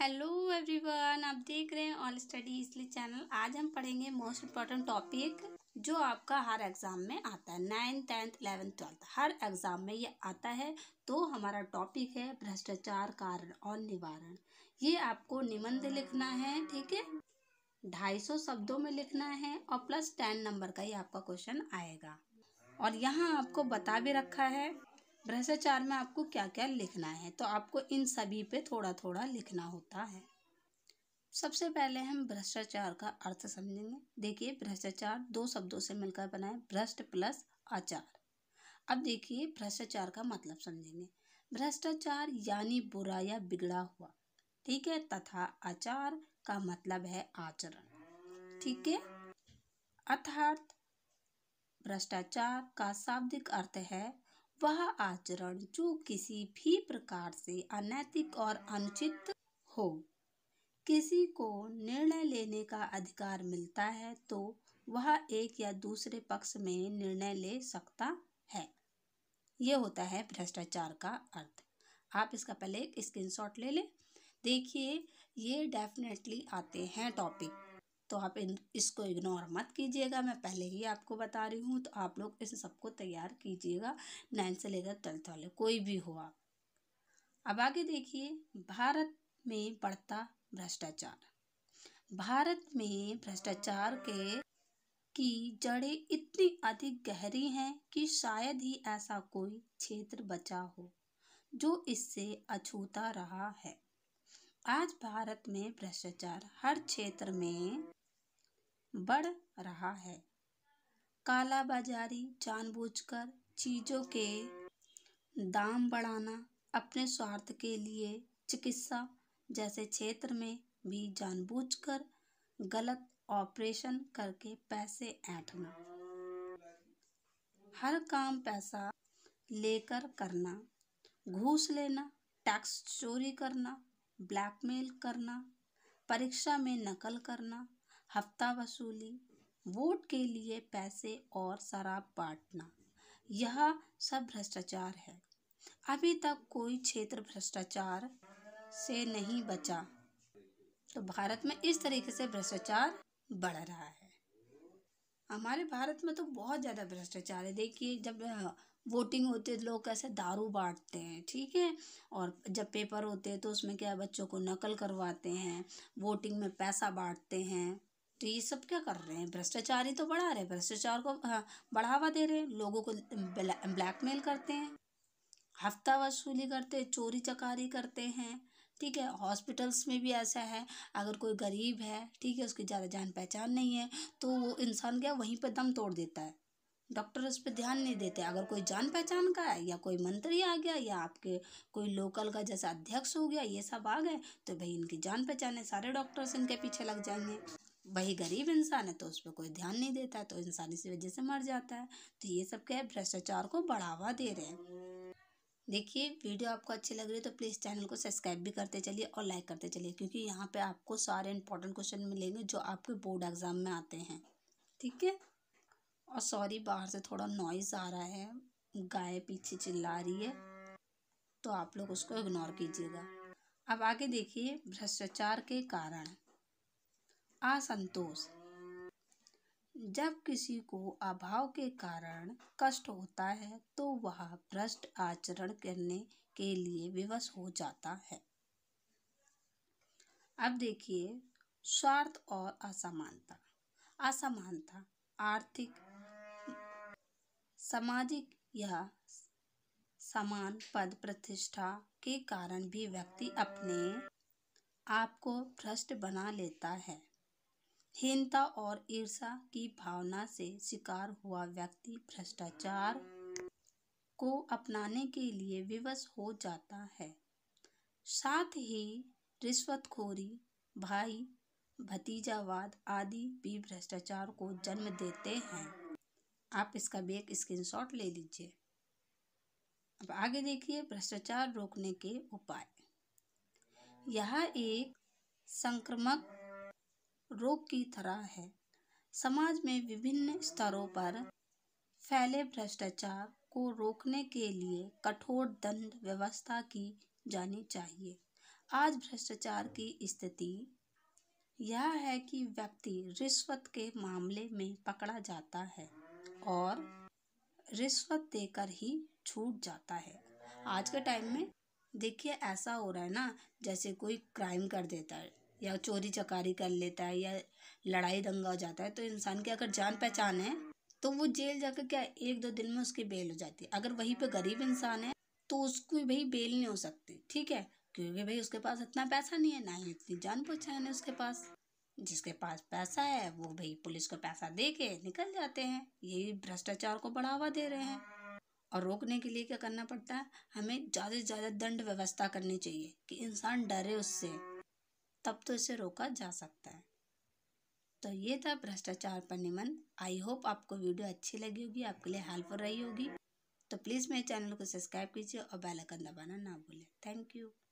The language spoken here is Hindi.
हेलो एवरीवन आप देख रहे हैं ऑल स्टडी इसलिए चैनल आज हम पढ़ेंगे मोस्ट इम्पॉर्टेंट टॉपिक जो आपका हर एग्ज़ाम में आता है नाइन्थ टेंथ इलेवेंथ ट्वेल्थ हर एग्ज़ाम में ये आता है तो हमारा टॉपिक है भ्रष्टाचार कारण और निवारण ये आपको निबंध लिखना है ठीक है ढाई सौ शब्दों में लिखना है और प्लस टेन नंबर का ही आपका क्वेश्चन आएगा और यहाँ आपको बता भी रखा है भ्रष्टाचार में आपको क्या क्या लिखना है तो आपको इन सभी पे थोड़ा थोड़ा लिखना होता है सबसे पहले हम भ्रष्टाचार का अर्थ समझेंगे देखिए भ्रष्टाचार दो शब्दों से मिलकर बना है भ्रष्ट प्लस आचार अब देखिए भ्रष्टाचार का मतलब समझेंगे भ्रष्टाचार यानी बुरा या बिगड़ा हुआ ठीक है तथा आचार का मतलब है आचरण ठीक है अर्थात भ्रष्टाचार का शाब्दिक अर्थ है वह आचरण जो किसी भी प्रकार से अनैतिक और अनुचित हो किसी को निर्णय लेने का अधिकार मिलता है तो वह एक या दूसरे पक्ष में निर्णय ले सकता है ये होता है भ्रष्टाचार का अर्थ आप इसका पहले एक स्क्रीनशॉट ले लें देखिए ये डेफिनेटली आते हैं टॉपिक तो आप इन इसको इग्नोर मत कीजिएगा मैं पहले ही आपको बता रही हूँ तो आप लोग इस सबको तैयार कीजिएगा नाइन्थ से लेकर ट्वेल्थ वाले कोई भी हो आप अब आगे देखिए भारत में बढ़ता भ्रष्टाचार भारत में भ्रष्टाचार के की जड़ें इतनी अधिक गहरी हैं कि शायद ही ऐसा कोई क्षेत्र बचा हो जो इससे अछूता रहा है आज भारत में भ्रष्टाचार हर क्षेत्र में बढ़ रहा है कालाबाजारी जानबूझकर चीज़ों के दाम बढ़ाना अपने स्वार्थ के लिए चिकित्सा जैसे क्षेत्र में भी जानबूझकर गलत ऑपरेशन करके पैसे ऐंठना हर काम पैसा लेकर करना घूस लेना टैक्स चोरी करना ब्लैकमेल करना परीक्षा में नकल करना हफ्ता वसूली वोट के लिए पैसे और शराब बांटना यह सब भ्रष्टाचार है अभी तक कोई क्षेत्र भ्रष्टाचार से नहीं बचा तो भारत में इस तरीके से भ्रष्टाचार बढ़ रहा है हमारे भारत में तो बहुत ज़्यादा भ्रष्टाचार है देखिए जब वोटिंग होते है तो लोग कैसे दारू बांटते हैं ठीक है और जब पेपर होते हैं तो उसमें क्या बच्चों को नकल करवाते हैं वोटिंग में पैसा बांटते हैं तो ये सब क्या कर रहे हैं भ्रष्टाचार ही तो बढ़ा रहे हैं भ्रष्टाचार को हाँ, बढ़ावा दे रहे हैं लोगों को ब्लैकमेल करते हैं हफ्ता वसूली करते हैं चोरी चकारी करते हैं ठीक है हॉस्पिटल्स में भी ऐसा है अगर कोई गरीब है ठीक है उसकी ज़्यादा जान पहचान नहीं है तो वो इंसान क्या वहीं पर दम तोड़ देता है डॉक्टर उस पर ध्यान नहीं देते अगर कोई जान पहचान का है या कोई मंत्री आ गया या आपके कोई लोकल का जैसा अध्यक्ष हो गया ये सब आ गए तो भाई इनकी जान पहचान है सारे डॉक्टर्स इनके पीछे लग जाएंगे वही गरीब इंसान है तो उस पर कोई ध्यान नहीं देता तो इंसान इसी वजह से मर जाता है तो ये सब क्या है भ्रष्टाचार को बढ़ावा दे रहे हैं देखिए वीडियो आपको अच्छी लग रही है तो प्लीज़ चैनल को सब्सक्राइब भी करते चलिए और लाइक करते चलिए क्योंकि यहाँ पे आपको सारे इंपॉर्टेंट क्वेश्चन मिलेंगे जो आपके बोर्ड एग्ज़ाम में आते हैं ठीक है और सॉरी बाहर से थोड़ा नॉइज़ आ रहा है गाय पीछे चिल्ला रही है तो आप लोग उसको इग्नोर कीजिएगा अब आगे देखिए भ्रष्टाचार के कारण असंतोष जब किसी को अभाव के कारण कष्ट होता है तो वह भ्रष्ट आचरण करने के लिए विवश हो जाता है अब देखिए स्वार्थ और असमानता असमानता आर्थिक सामाजिक या समान पद प्रतिष्ठा के कारण भी व्यक्ति अपने आप को भ्रष्ट बना लेता है हीनता और ईर्षा की भावना से शिकार हुआ व्यक्ति भ्रष्टाचार को अपनाने के लिए विवश हो जाता है साथ ही रिश्वतखोरी भाई भतीजावाद आदि भी भ्रष्टाचार को जन्म देते हैं आप इसका भी एक स्क्रीनशॉट ले लीजिए अब आगे देखिए भ्रष्टाचार रोकने के उपाय यह एक संक्रमक रोग की तरह है समाज में विभिन्न स्तरों पर फैले भ्रष्टाचार को रोकने के लिए कठोर दंड व्यवस्था की जानी चाहिए आज भ्रष्टाचार की स्थिति यह है कि व्यक्ति रिश्वत के मामले में पकड़ा जाता है और रिश्वत देकर ही छूट जाता है आज के टाइम में देखिए ऐसा हो रहा है ना जैसे कोई क्राइम कर देता है या चोरी चकारी कर लेता है या लड़ाई दंगा हो जाता है तो इंसान की अगर जान पहचान है तो वो जेल जाकर क्या एक दो दिन में उसकी बेल हो जाती है अगर वहीं पे गरीब इंसान है तो उसको भाई बेल नहीं हो सकती ठीक है क्योंकि भाई उसके पास इतना पैसा नहीं है ना ही इतनी जान पहचान है उसके पास जिसके पास पैसा है वो भाई पुलिस को पैसा दे के निकल जाते हैं यही भ्रष्टाचार को बढ़ावा दे रहे हैं और रोकने के लिए क्या करना पड़ता है हमें ज़्यादा से ज़्यादा दंड व्यवस्था करनी चाहिए कि इंसान डरे उससे तब तो इसे रोका जा सकता है तो ये था भ्रष्टाचार पर निबंध आई होप आपको वीडियो अच्छी लगी होगी आपके लिए हेल्पफुल रही होगी तो प्लीज़ मेरे चैनल को सब्सक्राइब कीजिए और बेल आइकन दबाना ना भूलें थैंक यू